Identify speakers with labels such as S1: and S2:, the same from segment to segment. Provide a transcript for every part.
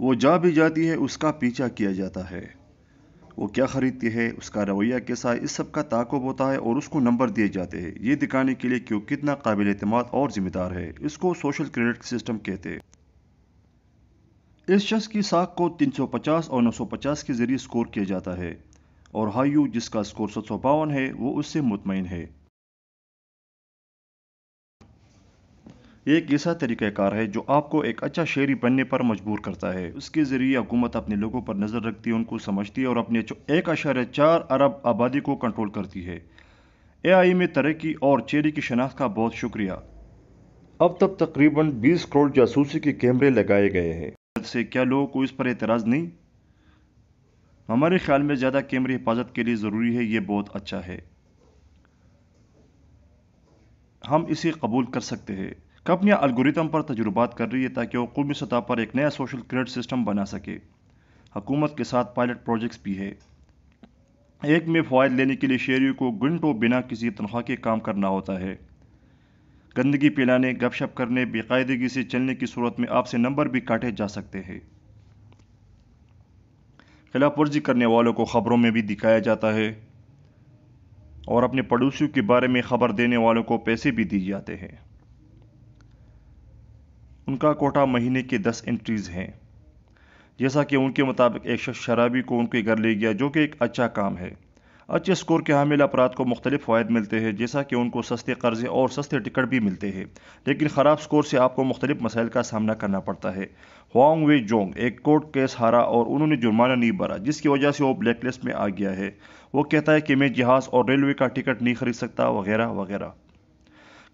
S1: वो जा भी जाती है उसका पीछा किया जाता है वो क्या खरीदती है उसका रवैया कैसा है इस सब का ताकुब होता है और उसको नंबर दिए जाते हैं ये दिखाने के लिए कि वो कितना काबिल अतमाद और जिम्मेदार है इसको सोशल क्रेडिट सिस्टम कहते हैं इस शख्स की साख को 350 और 950 के जरिए स्कोर किया जाता है और हायू जिसका स्कोर सत है वो उससे मुतमिन है एक ऐसा तरीक़ाकार है जो आपको एक अच्छा शहरी बनने पर मजबूर करता है उसके ज़रिए हुकूमत अपने लोगों पर नज़र रखती है उनको समझती है और अपने एक अशारे चार अरब आबादी को कंट्रोल करती है ए आई में तरक्की और चेरी की शनाख्त का बहुत शुक्रिया अब तक तकरीबन 20 करोड़ जासूसी के कैमरे लगाए गए हैं से क्या लोगों को इस पर एतराज़ नहीं हमारे ख्याल में ज़्यादा कैमरे हिफाजत के लिए ज़रूरी है ये बहुत अच्छा है हम इसे कबूल कर सकते हैं कंपनियां अलगोरिदम पर तजुर्बात कर रही है ताकि वो कौमी सतह पर एक नया सोशल क्रेडिट सिस्टम बना सके हकूमत के साथ पायलट प्रोजेक्ट्स भी है एक में फ़वाद लेने के लिए शहरीों को घंटों बिना किसी तनख्वाह के काम करना होता है गंदगी पिलाने गपशप करने बेकायदगी से चलने की सूरत में आपसे नंबर भी काटे जा सकते हैं खिलाफ वर्जी करने वालों को खबरों में भी दिखाया जाता है और अपने पड़ोसियों के बारे में खबर देने वालों को पैसे भी दिए जाते हैं उनका कोटा महीने के दस एंट्रीज़ हैं जैसा कि उनके मुताबिक एक शख्स शराबी को उनके घर ले गया जो कि एक अच्छा काम है अच्छे स्कोर के हामिल अपराध को मुख्तलिफ फ़ायद मिलते हैं जैसा कि उनको सस्ते कर्जे और सस्ते टिकट भी मिलते हैं लेकिन ख़राब स्कोर से आपको मुख्तलिफ मसाइल का सामना करना पड़ता है हुआंग वे जोंग एक कोर्ट केस हारा और उन्होंने जुर्माना नहीं भरा जिसकी वजह से वो ब्लैक लिस्ट में आ गया है वो कहता है कि मैं जहाज़ और रेलवे का टिकट नहीं खरीद सकता वगैरह वगैरह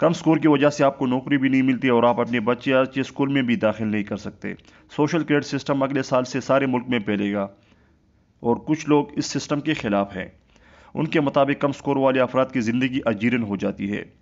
S1: कम स्कोर की वजह से आपको नौकरी भी नहीं मिलती और आप अपने बच्चे अच्छे स्कूल में भी दाखिल नहीं कर सकते सोशल क्रेडिट सिस्टम अगले साल से सारे मुल्क में फैलेगा और कुछ लोग इस सिस्टम के खिलाफ हैं उनके मुताबिक कम स्कोर वाले अफराद की ज़िंदगी अजीरन हो जाती है